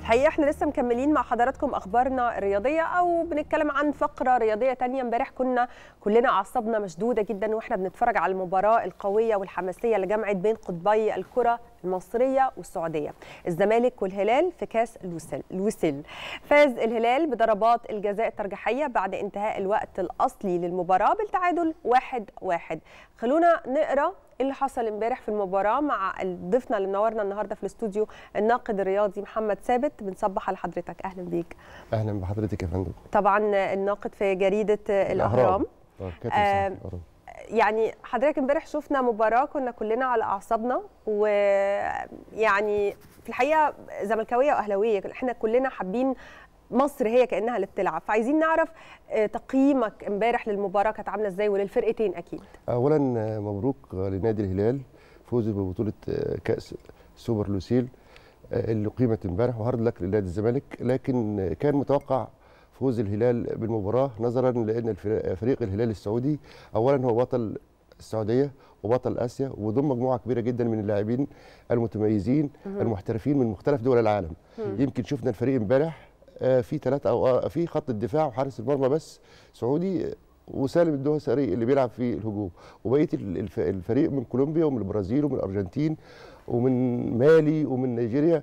الحقيقه احنا لسه مكملين مع حضراتكم اخبارنا الرياضيه او بنتكلم عن فقره رياضيه تانية امبارح كنا كلنا اعصابنا مشدوده جدا واحنا بنتفرج على المباراه القويه والحماسيه اللي جمعت بين قطبي الكره المصريه والسعوديه الزمالك والهلال في كاس الوسل الوسل فاز الهلال بضربات الجزاء الترجيحيه بعد انتهاء الوقت الاصلي للمباراه بالتعادل 1-1 خلونا نقرا اللي حصل امبارح في المباراه مع ضيفنا اللي منورنا النهارده في الاستوديو الناقد الرياضي محمد ثابت بنصبح على حضرتك اهلا بيك اهلا بحضرتك يا فندم طبعا الناقد في جريده الاهرام, آه, آه، يعني حضرتك امبارح شفنا مباراه كنا كلنا على اعصابنا ويعني في الحقيقه زملكاويه واهلاويه احنا كلنا حابين مصر هي كانها اللي بتلعب فعايزين نعرف آه، تقييمك امبارح للمباراه كانت عامله ازاي وللفرقتين اكيد اولا آه، مبروك لنادي الهلال فوزه ببطوله آه، كاس سوبر لوسيل اللي قيمت امبارح وهارد لك لنادي الزمالك لكن كان متوقع فوز الهلال بالمباراه نظرا لان فريق الهلال السعودي اولا هو بطل السعوديه وبطل اسيا وضم مجموعه كبيره جدا من اللاعبين المتميزين المحترفين من مختلف دول العالم يمكن شفنا الفريق امبارح آه، في ثلاثه او آه، في خط الدفاع وحارس المرمى بس سعودي وسالم الدوسري اللي بيلعب في الهجوم وبقيه الفريق من كولومبيا ومن البرازيل ومن الارجنتين ومن مالي ومن نيجيريا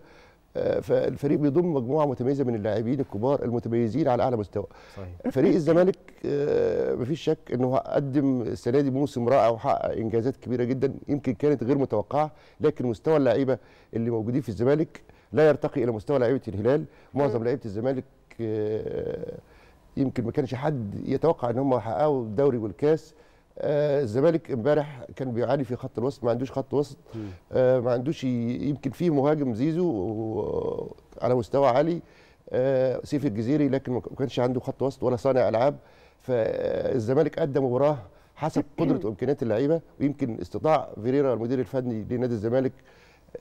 آه، فالفريق بيضم مجموعه متميزه من اللاعبين الكبار المتميزين على اعلى مستوى صحيح. فريق الزمالك مفيش شك انه قدم السنه دي موسم رائع وحقق انجازات كبيره جدا يمكن كانت غير متوقعه لكن مستوى اللعيبه اللي موجودين في الزمالك لا يرتقي الى مستوى لعيبه الهلال معظم لعيبه الزمالك آه، يمكن ما كانش حد يتوقع ان هم يحققوا الدوري والكاس آه الزمالك امبارح كان بيعاني في خط الوسط ما عندوش خط وسط آه ما عندوش يمكن في مهاجم زيزو على مستوى عالي آه سيف الجزيري لكن ما كانش عنده خط وسط ولا صانع العاب فالزمالك ادى مباراه حسب قدره وامكانيات اللعيبه ويمكن استطاع فيريرا المدير الفني لنادي الزمالك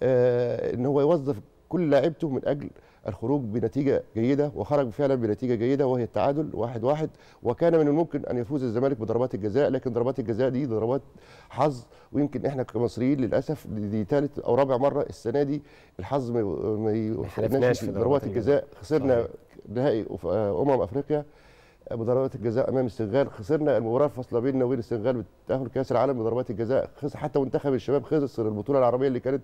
آه، ان هو يوظف كل لاعبته من اجل الخروج بنتيجه جيده وخرج فعلا بنتيجه جيده وهي التعادل واحد واحد وكان من الممكن ان يفوز الزمالك بضربات الجزاء لكن ضربات الجزاء دي ضربات حظ ويمكن احنا كمصريين للاسف دي ثالث او رابع مره السنه دي الحظ ما يحالفناش في ضربات الجزاء خسرنا نهائي آه، امم افريقيا بضربات الجزاء امام السنغال خسرنا المباراه الفاصله بيننا وبين السنغال بالتاهل كاس العالم بضربات الجزاء حتى منتخب الشباب خسر البطوله العربيه اللي كانت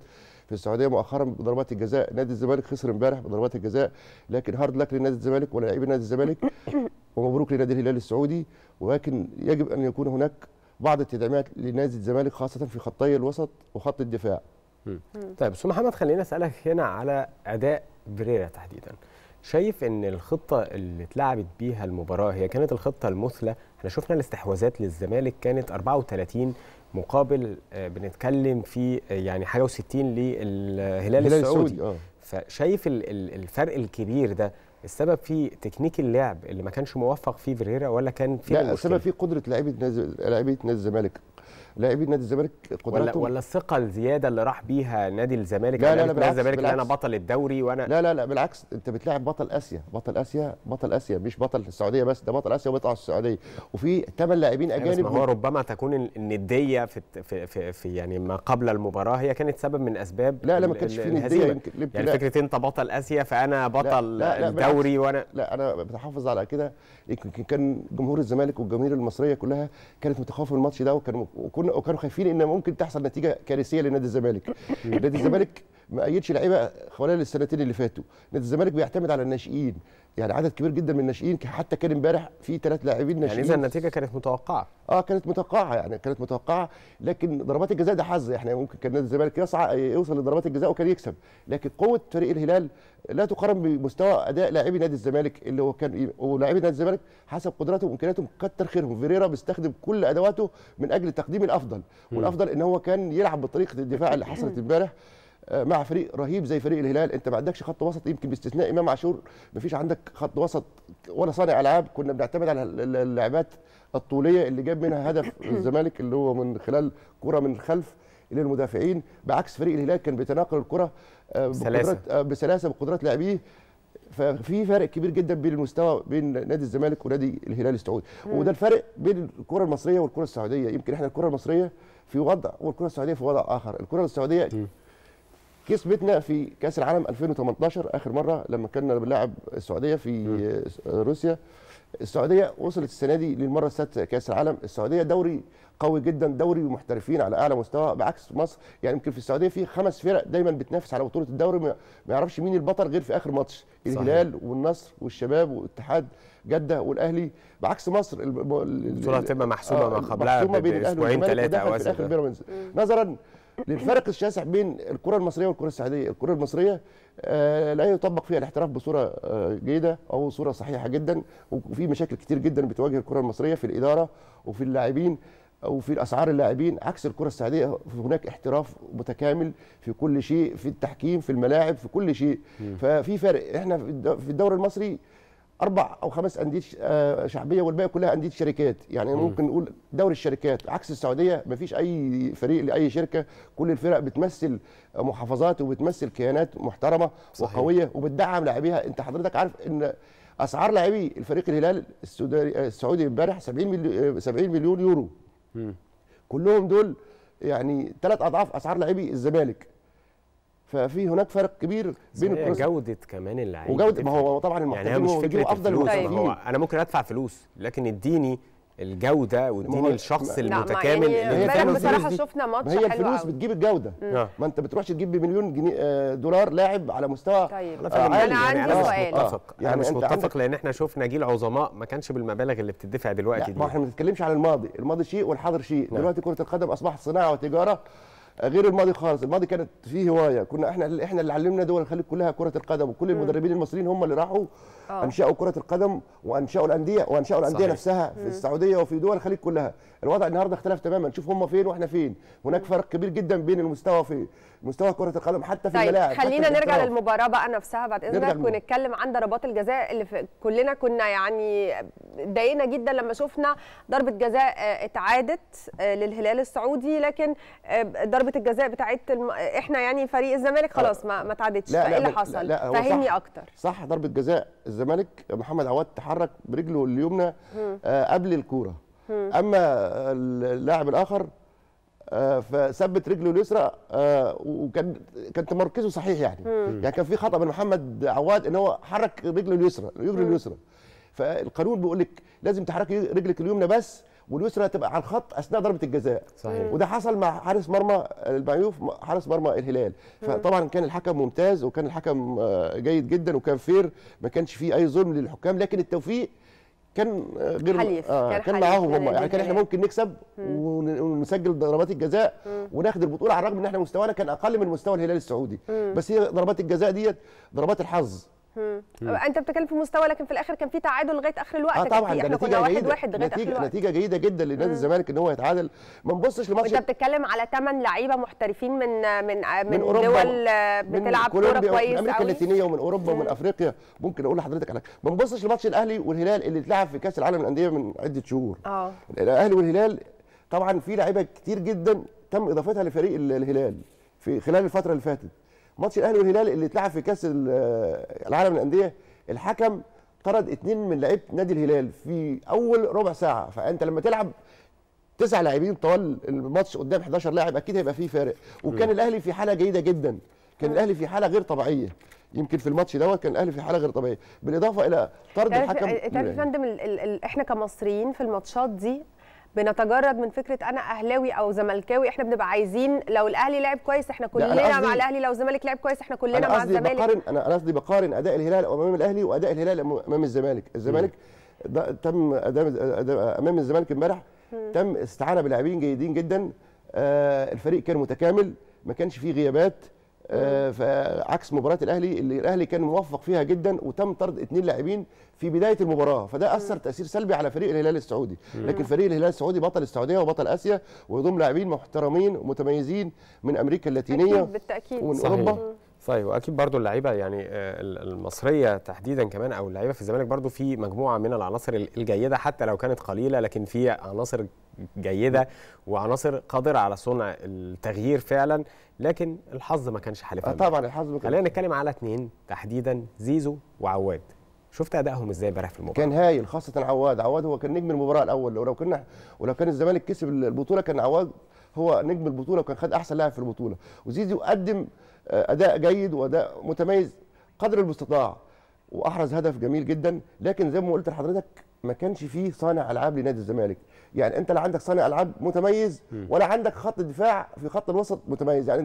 في السعوديه مؤخرا بضربات الجزاء نادي الزمالك خسر امبارح بضربات الجزاء لكن هارد لك لنادي الزمالك ولاعيبه نادي الزمالك ومبروك لنادي الهلال السعودي ولكن يجب ان يكون هناك بعض التدعيمات لنادي الزمالك خاصه في خطي الوسط وخط الدفاع طيب استاذ محمد خلينا اسالك هنا على اداء بريرا تحديدا شايف ان الخطه اللي اتلعبت بيها المباراه هي كانت الخطه المثلى احنا شفنا الاستحواذات للزمالك كانت 34 مقابل آه، بنتكلم في آه، يعني حاجه و60 للهلال السعودي آه. فشايف الفرق الكبير ده السبب في تكنيك اللعب اللي ما كانش موفق فيه فيريرا ولا كان في لا السبب في قدره لعيبه لعيبه نادي الزمالك لاعبين نادي الزمالك قدراتهم ولا ولا الثقه الزياده اللي راح بيها نادي الزمالك لا يعني لا لا بالعكس الزمالك بالعكس انا بطل الدوري وانا لا لا لا بالعكس انت بتلاعب بطل اسيا بطل اسيا بطل اسيا مش بطل السعوديه بس ده بطل اسيا وبيطلع السعوديه وفي ثمان لاعبين يعني اجانب هو ربما تكون النديه في, في, في, في يعني ما قبل المباراه هي كانت سبب من اسباب لا لا ما كانش في نديه يعني فكره انت بطل اسيا فانا بطل لا لا الدوري وانا لا انا بتحافظ على كده يمكن كان جمهور الزمالك والجماهير المصريه كلها كانت متخوفه من الماتش ده وكانوا وكنا وكانوا خايفين ان ممكن تحصل نتيجه كارثيه لنادي الزمالك نادي الزمالك ما ايدش لعيبه خلال السنتين اللي فاتوا نادي الزمالك بيعتمد على الناشئين يعني عدد كبير جدا من الناشئين حتى كان امبارح في ثلاث لاعبين يعني ناشئين يعني اذا النتيجه كانت متوقعه اه كانت متوقعه يعني كانت متوقعه لكن ضربات الجزاء ده حظ احنا ممكن كان نادي الزمالك يسعى يوصل لضربات الجزاء وكان يكسب لكن قوه فريق الهلال لا تقارن بمستوى اداء لاعبي نادي الزمالك اللي هو كان إيه، ولاعبي نادي الزمالك حسب قدراتهم وامكانياتهم كتر خيرهم فيريرا بيستخدم كل ادواته من اجل تقديم الافضل والافضل ان هو كان يلعب بطريقه الدفاع اللي حصلت امبارح آه، مع فريق رهيب زي فريق الهلال انت ما عندكش خط وسط يمكن باستثناء امام عاشور ما فيش عندك خط وسط ولا صانع العاب كنا بنعتمد على اللعبات الطوليه اللي جاب منها هدف الزمالك اللي هو من خلال كره من الخلف للمدافعين بعكس فريق الهلال كان بيتناقل الكره آه، بسلاسه آه، بسلاسه بقدرات لاعبيه ففي فرق كبير جدا بين المستوى بين نادي الزمالك ونادي الهلال السعودي وده الفرق بين الكره المصريه والكره السعوديه يمكن احنا الكره المصريه في وضع والكره السعوديه في وضع اخر الكره السعوديه كسبتنا في كاس العالم 2018 اخر مره لما كنا بنلعب السعوديه في م. روسيا السعوديه وصلت السنه دي للمره السادسه كاس العالم السعوديه دوري قوي جدا دوري ومحترفين على اعلى مستوى بعكس مصر يعني يمكن في السعوديه في خمس فرق دايما بتنافس على بطوله الدوري ما يعرفش مين البطل غير في اخر ماتش الهلال والنصر والشباب والاتحاد جده والاهلي بعكس مصر البطوله هتبقى محسومه آه ما قبلها باسبوعين ثلاثه او اسبوعين نظرا للفرق الشاسع بين الكره المصريه والكره السعوديه الكره المصريه آه، لا يطبق فيها الاحتراف بصوره آه، جيده او صوره صحيحه جدا وفي مشاكل كتير جدا بتواجه الكره المصريه في الاداره وفي اللاعبين او في اسعار اللاعبين عكس الكره السعوديه هناك احتراف متكامل في كل شيء في التحكيم في الملاعب في كل شيء ففي فرق احنا في الدوري المصري اربع او خمس انديه آه، شعبيه والباقي كلها انديه شركات يعني م. ممكن نقول دوري الشركات عكس السعوديه ما فيش اي فريق لاي شركه كل الفرق بتمثل محافظات وبتمثل كيانات محترمه صحيح. وقويه وبتدعم لاعبيها انت حضرتك عارف ان اسعار لاعبي الفريق الهلال آه، السعودي امبارح 70 مليون 70 مليون يورو م. كلهم دول يعني ثلاث اضعاف اسعار لاعبي الزمالك ففي هناك فرق كبير بين جوده كمان اللعيبة وجوده ما هو طبعا المحترفين يعني هو مش فكره افضل هو انا ممكن ادفع فلوس لكن اديني الجوده واديني الشخص المتكامل يعني امبارح بصراحه شفنا ماتش حلو هي الفلوس قوي. بتجيب الجوده مم. آه. ما انت بتروحش تجيب بمليون جنيه آه، دولار لاعب على مستوى طيب. آه انا يعني عندي أنا سؤال آه. يعني انا مش متفق لان احنا شفنا جيل عظماء ما كانش بالمبالغ اللي بتدفع دلوقتي دي ما احنا ما بنتكلمش على الماضي الماضي شيء والحاضر شيء نعم. دلوقتي كره القدم اصبحت صناعه وتجاره غير الماضي خالص الماضي كانت فيه هوايه كنا احنا احنا اللي علمنا دول الخليج كلها كره القدم وكل المدربين المصريين هم اللي راحوا أوه. انشاوا كره القدم وانشاوا الانديه وانشاوا الانديه صحيح. نفسها في السعوديه وفي دول الخليج كلها الوضع النهارده اختلف تماما شوف هم فين واحنا فين هناك فرق كبير جدا بين المستوى في مستوى كره القدم حتى في طيب. الملاعب خلينا نرجع للمباراه بقى نفسها بعد اذنك ونتكلم عن ضربات الجزاء اللي في كلنا كنا يعني اتضايقنا جدا لما شفنا ضربه جزاء آه، اتعادت آه، للهلال السعودي لكن آه، ضربه ضربه الجزاء بتاعت الم... احنا يعني فريق الزمالك آه. خلاص ما ما تعدتش ايه اللي حصل لا لا فهمني اكتر صح ضربه جزاء الزمالك محمد عواد تحرك برجله اليمنى آه قبل الكوره اما اللاعب الاخر آه فثبت رجله اليسرى آه وكان كان تمركزه صحيح يعني مم. يعني كان في خطا من محمد عواد ان هو حرك رجله اليسرى رجله اليسرى فالقانون بيقول لك لازم تحركي رجلك اليمنى بس واليسرى هتبقى على الخط اثناء ضربه الجزاء صحيح. وده حصل مع حارس مرمى المعيوف حارس مرمى الهلال فطبعا كان الحكم ممتاز وكان الحكم آه، جيد جدا وكان فير ما كانش فيه اي ظلم للحكام لكن التوفيق كان آه، غير حليف. آه كان, كان معاهم هم يعني كان احنا ممكن نكسب ونسجل ضربات الجزاء وناخد البطوله على الرغم ان احنا مستوانا كان اقل من مستوى الهلال السعودي مم. بس هي ضربات الجزاء ديت ضربات الحظ مم. انت بتتكلم في مستوى لكن في الاخر كان في تعادل لغايه اخر الوقت اه طبعا ده نتيجه جيده واحد واحد لغايه نتيجة, آخر نتيجه جيده جدا لنادي الزمالك ان هو يتعادل ما نبصش لماتش انت بتتكلم على ثمان لعيبه محترفين من من آه، من, من دول آه، بتلعب كوره كويس قوي من امريكا اللاتينيه ومن اوروبا مم. ومن افريقيا ممكن اقول لحضرتك على ما نبصش لماتش الاهلي والهلال اللي اتلعب في كاس العالم للانديه من عده شهور اه الاهلي والهلال طبعا في لعيبه كتير جدا تم اضافتها لفريق الهلال في خلال الفتره اللي فاتت ماتش الاهلي والهلال اللي اتلعب في كاس العالم للانديه الحكم طرد اثنين من لعيبه نادي الهلال في اول ربع ساعه فانت لما تلعب تسع لاعبين طوال الماتش قدام 11 لاعب اكيد هيبقى فيه فارق وكان الاهلي في حاله جيده جدا كان الاهلي في حاله غير طبيعيه يمكن في الماتش دوت كان الاهلي في حاله غير طبيعيه بالاضافه الى طرد الحكم تعرف يا يعني فندم احنا كمصريين في الماتشات دي بنتجرد من فكره انا اهلاوي او زملكاوي احنا بنبقى عايزين لو الاهلي لعب كويس احنا كلنا مع الاهلي لو الزمالك لعب كويس احنا كلنا مع الزمالك بقارن انا قصدي بقارن اداء الهلال امام الاهلي واداء الهلال امام الزمالك الزمالك تم امام الزمالك امبارح تم استعانه بلاعبين جيدين جدا آه، الفريق كان متكامل ما كانش فيه غيابات آه، عكس مباراه الاهلي اللي الاهلي كان موفق فيها جدا وتم طرد اثنين لاعبين في بدايه المباراه فده اثر تاثير سلبي على فريق الهلال السعودي لكن فريق الهلال السعودي بطل السعوديه وبطل اسيا ويضم لاعبين محترمين ومتميزين من امريكا اللاتينيه بالتاكيد ومن صحيح. طيب واكيد برضو اللعيبه يعني آه، المصريه تحديدا كمان او اللعيبه في الزمالك برضو في مجموعه من العناصر الجيده حتى لو كانت قليله لكن في عناصر جيده وعناصر قادره على صنع التغيير فعلا لكن الحظ ما كانش حالفها آه، طبعا الحظ ما خلينا نتكلم على اثنين تحديدا زيزو وعواد شفت ادائهم ازاي امبارح في المباراه كان هايل خاصه عواد عواد هو كان نجم المباراه الاول ولو كنا ولو كان الزمالك كسب البطوله كان عواد هو نجم البطوله وكان خد احسن لاعب في البطوله وزيزو قدم آه، اداء جيد واداء متميز قدر المستطاع واحرز هدف جميل جدا لكن زي ما قلت لحضرتك ما كانش فيه صانع العاب لنادي الزمالك يعني انت لا عندك صانع العاب متميز ولا عندك خط دفاع في خط الوسط متميز يعني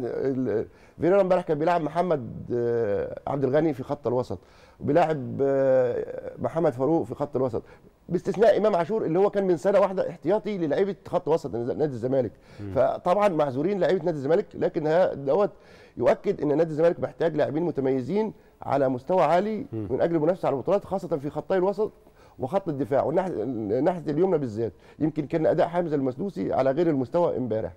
فيريرا امبارح كان بيلعب محمد آه، عبد الغني في خط الوسط وبيلاعب آه، محمد فاروق في خط الوسط باستثناء امام عاشور اللي هو كان من سنه واحده احتياطي للعيبه خط وسط نادي الزمالك فطبعا معذورين لعيبه نادي الزمالك لكن دوت يؤكد ان نادي الزمالك محتاج لاعبين متميزين على مستوى عالي من اجل المنافسه على البطولات خاصه في خطي الوسط وخط الدفاع والناحيه اليمنى بالذات يمكن كان اداء حمزه المسلوسي على غير المستوى امبارح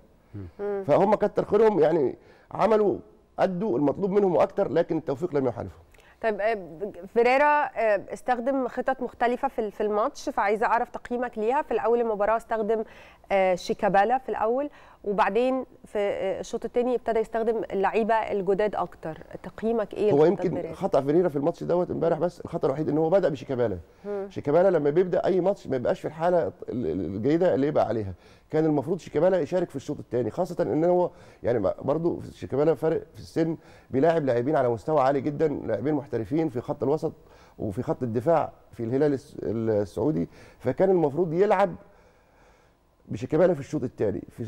فهم كتر خيرهم يعني عملوا ادوا المطلوب منهم واكثر لكن التوفيق لم يحالفهم طيب آه، فيريرا آه، استخدم خطط مختلفه في في الماتش فعايزه اعرف تقييمك ليها في الاول المباراه استخدم آه، شيكابالا في الاول وبعدين في آه، الشوط الثاني ابتدى يستخدم اللعيبه الجداد اكتر تقييمك ايه هو يمكن بريد. خطا فيريرا في الماتش دوت امبارح بس الخطا الوحيد ان هو بدا بشيكابالا شيكابالا لما بيبدا اي ماتش ما بيبقاش في الحاله الجيده اللي يبقى عليها كان المفروض شيكابالا يشارك في الشوط الثاني خاصه ان هو يعني برضو شيكابالا فارق في السن بيلاعب لاعبين على مستوى عالي جدا لاعبين محترفين في خط الوسط وفي خط الدفاع في الهلال السعودي فكان المفروض يلعب بشيكابالا في الشوط الثاني في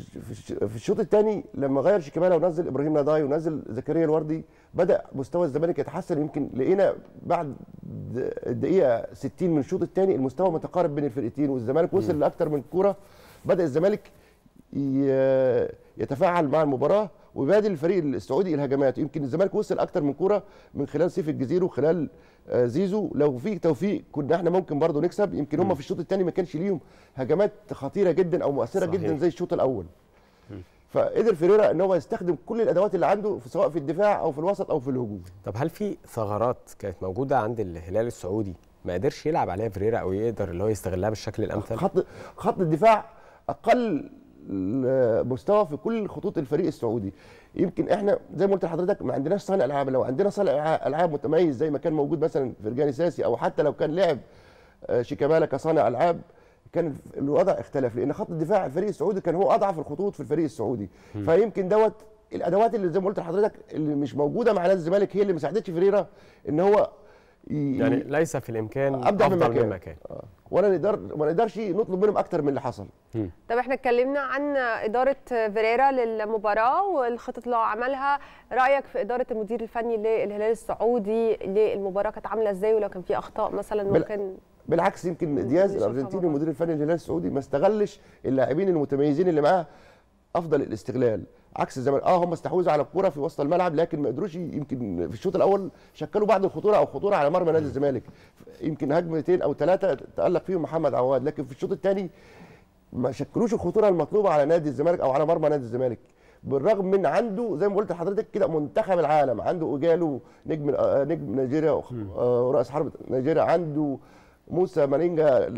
في الشوط الثاني لما غير شيكابالا ونزل ابراهيم نضاي ونزل زكريا الوردي بدا مستوى الزمالك يتحسن يمكن لقينا بعد الدقيقه 60 من الشوط الثاني المستوى متقارب بين الفرقتين والزمالك وصل لاكثر من كوره بدا الزمالك يتفاعل مع المباراه ويبادل الفريق السعودي الهجمات يمكن الزمالك وصل اكتر من كوره من خلال سيف الجزيره وخلال آه، زيزو لو في توفيق كنا احنا ممكن برضه نكسب يمكن هم في الشوط الثاني ما كانش ليهم هجمات خطيره جدا او مؤثره صحيح. جدا زي الشوط الاول فقدر فيريرا ان هو يستخدم كل الادوات اللي عنده سواء في الدفاع او في الوسط او في الهجوم طب هل في ثغرات كانت موجوده عند الهلال السعودي ما قدرش يلعب عليها فيريرا او يقدر اللي هو يستغلها بالشكل الامثل خط خط الدفاع اقل مستوى في كل خطوط الفريق السعودي يمكن احنا زي ما قلت لحضرتك ما عندناش صانع العاب لو عندنا صانع العاب متميز زي ما كان موجود مثلا فرجاني ساسي او حتى لو كان لعب آه، شيكابالا كصانع العاب كان الوضع اختلف لان خط الدفاع الفريق السعودي كان هو اضعف الخطوط في الفريق السعودي م. فيمكن دوت الادوات اللي زي ما قلت لحضرتك اللي مش موجوده مع نادي الزمالك هي اللي ما ساعدتش فريرة ان هو يعني ليس في الامكان ابدع من مكان, من مكان. آه. ولا نقدر ما نقدرش نطلب منهم اكتر من اللي حصل طب احنا اتكلمنا عن اداره فيريرا للمباراه والخطط اللي هو عملها رايك في اداره المدير الفني للهلال السعودي للمباراه كانت عامله ازاي ولو كان في اخطاء مثلا ممكن بالعكس يمكن دياز الارجنتيني المدير الفني للهلال السعودي ما استغلش اللاعبين المتميزين اللي معاه افضل الاستغلال عكس الزمالك اه هم استحوذوا على الكوره في وسط الملعب لكن ما قدروش يمكن في الشوط الاول شكلوا بعض الخطوره او خطوره على مرمى نادي الزمالك يمكن هجمتين او ثلاثه تالق فيهم محمد عواد لكن في الشوط الثاني ما شكلوش الخطوره المطلوبه على نادي الزمالك او على مرمى نادي الزمالك بالرغم من عنده زي ما قلت لحضرتك كده منتخب العالم عنده اوجالو نجم آه، نجم نيجيريا ورئيس آه، حرب نيجيريا عنده موسى مارينجا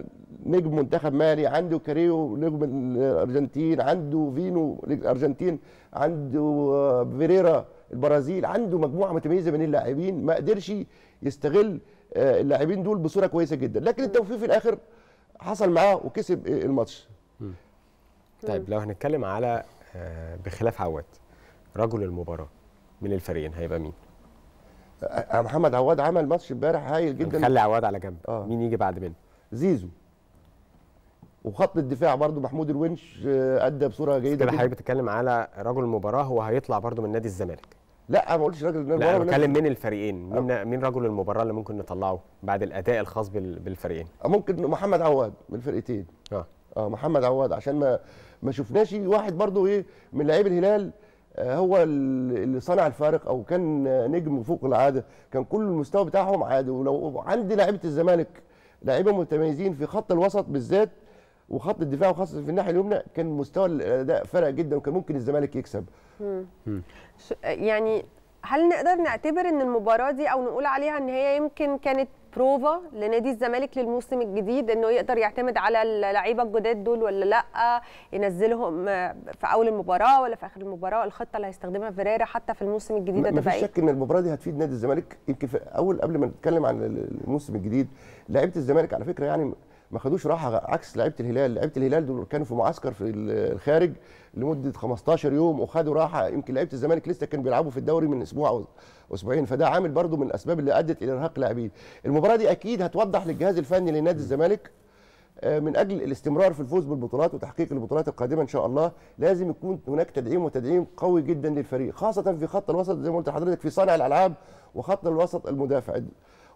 نجم منتخب مالي عنده كاريو نجم الارجنتين عنده فينو الارجنتين عنده آه، فيريرا البرازيل عنده مجموعه متميزه من اللاعبين ما قدرش يستغل آه، اللاعبين دول بصوره كويسه جدا لكن التوفيق في الاخر حصل معاه وكسب الماتش طيب لو هنتكلم على آه، بخلاف عواد رجل المباراه من الفريقين هيبقى مين محمد عواد عمل ماتش امبارح هايل جدا خلي عواد على جنب آه. مين يجي بعد منه زيزو وخط الدفاع برضو محمود الونش آه، ادى بصوره جيده كده حضرتك بتتكلم على رجل المباراه هو هيطلع برضو من نادي الزمالك لا ما قلتش رجل المباراه لا انا بتكلم من الفريقين مين أه. مين رجل المباراه اللي ممكن نطلعه بعد الاداء الخاص بالفريقين ممكن محمد عواد من الفرقتين اه اه محمد عواد عشان ما ما شفناش واحد برضو ايه من لعيب الهلال آه، هو اللي صنع الفارق او كان آه، نجم فوق العاده كان كل المستوى بتاعهم عادي ولو عندي لعيبه الزمالك لعيبه متميزين في خط الوسط بالذات وخط الدفاع وخاصه في الناحيه اليمنى كان مستوى الاداء فرق جدا وكان ممكن الزمالك يكسب يعني هل نقدر نعتبر ان المباراه دي او نقول عليها ان هي يمكن كانت بروفا لنادي الزمالك للموسم الجديد انه يقدر يعتمد على اللعيبه الجداد دول ولا لا ينزلهم آه، في اول المباراه ولا في اخر المباراه الخطه اللي هيستخدمها فيريرا حتى في الموسم الجديد ده مفيش شك ان المباراه دي هتفيد نادي الزمالك يمكن في اول قبل ما نتكلم عن الموسم الجديد لعيبه الزمالك على فكره يعني ما خدوش راحه عكس لعيبه الهلال لعيبه الهلال دول كانوا في معسكر في الخارج لمده 15 يوم وخدوا راحه يمكن لعيبه الزمالك لسه كانوا بيلعبوا في الدوري من اسبوع او اسبوعين فده عامل برضو من الاسباب اللي ادت الى ارهاق اللاعبين المباراه دي اكيد هتوضح للجهاز الفني لنادي الزمالك آه، من اجل الاستمرار في الفوز بالبطولات وتحقيق البطولات القادمه ان شاء الله لازم يكون هناك تدعيم وتدعيم قوي جدا للفريق خاصه في خط الوسط زي ما قلت لحضرتك في صانع الالعاب وخط الوسط المدافع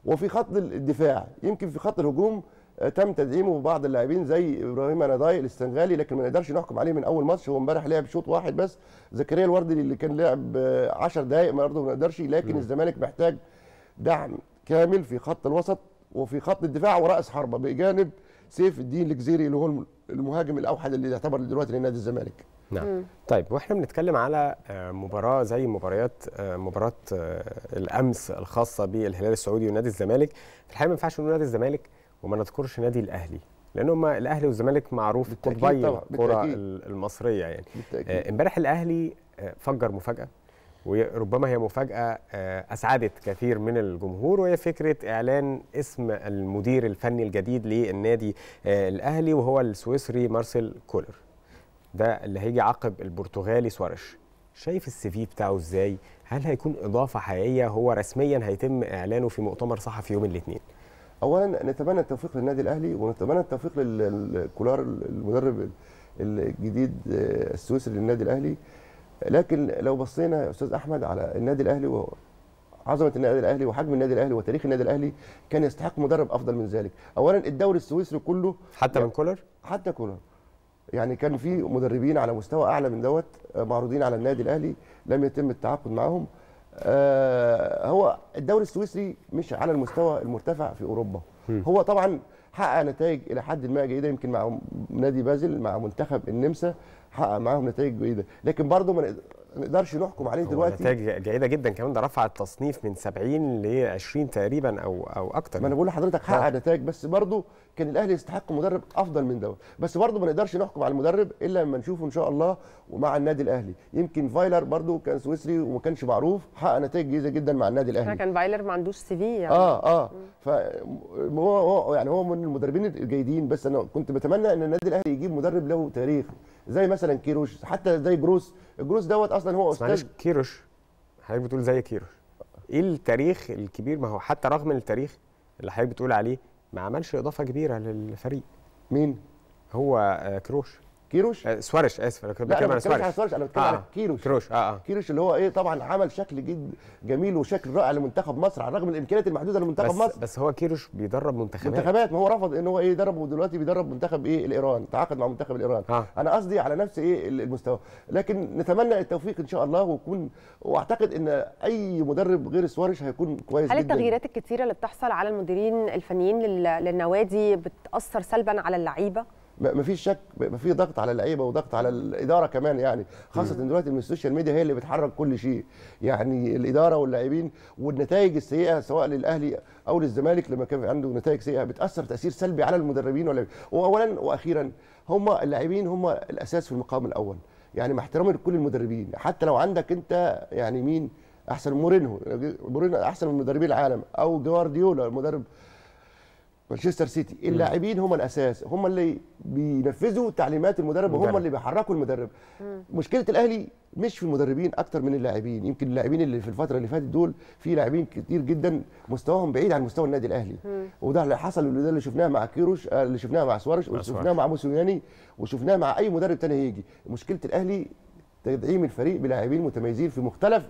وفي خط الدفاع يمكن في خط الهجوم آه، تم تدعيمه بعض اللاعبين زي ابراهيم اناداي الاستنغالي لكن ما نقدرش نحكم عليه من اول ماتش هو امبارح لعب شوط واحد بس زكريا الوردي اللي كان لعب 10 آه، دقائق برضه ما نقدرش لكن الزمالك محتاج دعم كامل في خط الوسط وفي خط الدفاع وراس حربه بجانب سيف الدين الجزيري اللي هو المهاجم الاوحد اللي يعتبر دلوقتي لنادي الزمالك نعم طيب واحنا بنتكلم على آه، مباراه زي مباريات مباراه الامس الخاصه بالهلال السعودي ونادي الزمالك في الحقيقه ما ينفعش نقول نادي الزمالك وما نذكرش نادي الاهلي لان هم الاهلي والزمالك معروف قطبي الكره المصريه يعني آه، امبارح آه الاهلي فجر مفاجاه وربما هي مفاجاه آه، اسعدت كثير من الجمهور وهي فكره اعلان اسم المدير الفني الجديد للنادي آه، الاهلي وهو السويسري مارسيل كولر ده اللي هيجي عقب البرتغالي سواريش شايف السي في بتاعه ازاي هل هيكون اضافه حقيقيه هو رسميا هيتم اعلانه في مؤتمر صحفي يوم الاثنين اولا نتمنى التوفيق للنادي الاهلي ونتمنى التوفيق للكولار المدرب الجديد آه، السويسري للنادي الاهلي لكن لو بصينا يا استاذ احمد على النادي الاهلي و... عظمه النادي الاهلي وحجم النادي الاهلي وتاريخ النادي الاهلي كان يستحق مدرب افضل من ذلك اولا الدوري السويسري كله حتى يعني من كولر حتى كولر يعني كان في مدربين على مستوى اعلى من دوت آه، معروضين على النادي الاهلي لم يتم التعاقد معاهم آه، هو الدوري السويسري مش على المستوى المرتفع في اوروبا هو طبعا حقق نتائج الى حد ما جيده يمكن مع نادي بازل مع منتخب النمسا حقق معاهم نتائج جيده لكن برضه ما نقدرش نحكم عليه دلوقتي نتائج جيده جدا كمان ده رفع التصنيف من 70 ل 20 تقريبا او او اكتر ما انا بقول لحضرتك حقق نعم. نتائج بس برضه كان الاهلي يستحق مدرب افضل من دوت بس برضه ما نقدرش نحكم على المدرب الا لما نشوفه ان شاء الله ومع النادي الاهلي يمكن فايلر برضه كان سويسري وما كانش معروف حقق نتائج جيده جدا مع النادي الاهلي كان فايلر ما عندوش سي في يعني اه اه ف هو يعني هو من المدربين الجيدين بس انا كنت بتمنى ان النادي الاهلي يجيب مدرب له تاريخ زي مثلا كيروش حتى زي جروس جروس دوت اصلا هو استاذ معلش كيروش حضرتك بتقول زي كيروش ايه التاريخ الكبير ما هو حتى رغم التاريخ اللي حضرتك بتقول عليه ما عملش اضافه كبيره للفريق مين هو آه، كروش كيروش آه، سوارش اسف انا كنت بتكلم على سوارش انا بتكلم آه. على كيروش كيروش اه اه كيروش اللي هو ايه طبعا عمل شكل جد جميل وشكل رائع لمنتخب مصر على الرغم من الامكانيات المحدوده لمنتخب بس مصر بس هو كيروش بيدرب منتخبات منتخبات ما هو رفض ان هو ايه يدرب ودلوقتي بيدرب منتخب ايه الايران تعاقد مع منتخب الايران آه. انا قصدي على نفس ايه المستوى لكن نتمنى التوفيق ان شاء الله ويكون واعتقد ان اي مدرب غير سوارش هيكون كويس هل جدا هل التغييرات الكثيره اللي بتحصل على المديرين الفنيين للنوادي بتاثر سلبا على اللعيبه مفيش شك في ضغط على اللعيبه وضغط على الاداره كمان يعني خاصه ان دلوقتي ان السوشيال ميديا هي اللي بتحرك كل شيء يعني الاداره واللاعبين والنتائج السيئه سواء للاهلي او للزمالك لما كان عنده نتائج سيئه بتاثر تاثير سلبي على المدربين واللاعبين واولا واخيرا هم اللاعبين هم الاساس في المقام الاول يعني مع احترامي لكل المدربين حتى لو عندك انت يعني مين احسن مورينهو مورينهو احسن من مدربي العالم او جوارديولا المدرب مانشستر سيتي اللاعبين هم الاساس هم اللي بينفذوا تعليمات المدرب وهم اللي بيحركوا المدرب مم. مشكله الاهلي مش في المدربين اكتر من اللاعبين يمكن اللاعبين اللي في الفتره اللي فاتت دول في لاعبين كتير جدا مستواهم بعيد عن مستوى النادي الاهلي مم. وده اللي حصل وده اللي شفناه مع كيروش آه، اللي شفناه مع سوارش وشفناه مع موسوياني وشفناه مع اي مدرب تاني هيجي مشكله الاهلي تدعيم الفريق بلاعبين متميزين في مختلف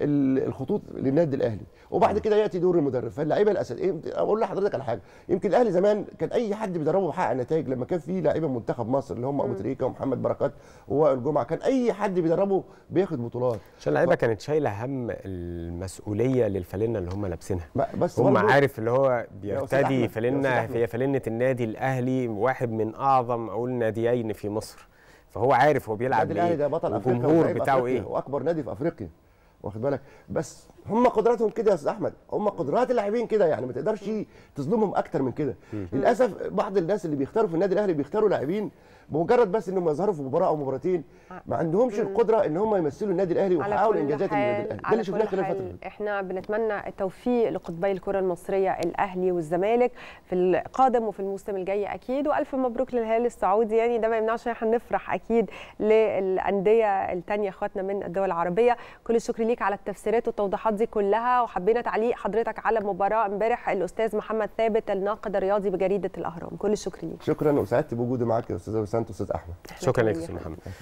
الخطوط للنادي الاهلي وبعد كده ياتي دور المدرب فاللعيبه الاساس إيه، اقول لحضرتك على حاجه يمكن الاهلي زمان كان اي حد بيدربه بيحقق نتائج لما كان في لعيبه منتخب مصر اللي هم ابو تريكه ومحمد بركات ووائل جمعه كان اي حد بيدربه بياخد بطولات عشان اللعيبه ف... كانت شايله هم المسؤوليه للفلنه اللي هم لابسينها بس هم عارف اللي هو بيرتدي فلنه هي فلنه النادي الاهلي واحد من اعظم اقول ناديين في مصر فهو عارف هو بيلعب ايه النادي الاهلي ده بطل افريقيا بتاعه ايه واكبر نادي في افريقيا واخد بالك بس هم قدراتهم كده يا استاذ احمد هم قدرات اللاعبين كده يعني ما تقدرش تظلمهم اكتر من كده للاسف بعض الناس اللي بيختاروا في النادي الاهلي بيختاروا لاعبين بمجرد بس انهم يظهروا في مباراه او مباراتين ما عندهمش القدره ان هم يمثلوا النادي الاهلي ويحققوا انجازات النادي الاهلي ده اللي شفناه خلال الفتره احنا بنتمنى التوفيق لقطبي الكره المصريه الاهلي والزمالك في القادم وفي الموسم الجاي اكيد والف مبروك للهلال السعودي يعني ده ما يمنعش ان احنا نفرح اكيد للانديه الثانيه اخواتنا من الدول العربيه كل الشكر ليك على التفسيرات والتوضيحات المباريات دي كلها وحبينا تعليق حضرتك على مباراه امبارح الاستاذ محمد ثابت الناقد الرياضي بجريده الاهرام كل الشكر ليك شكرا وسعدت بوجودي معاك يا استاذه وسام استاذ احمد شكرا لك استاذ محمد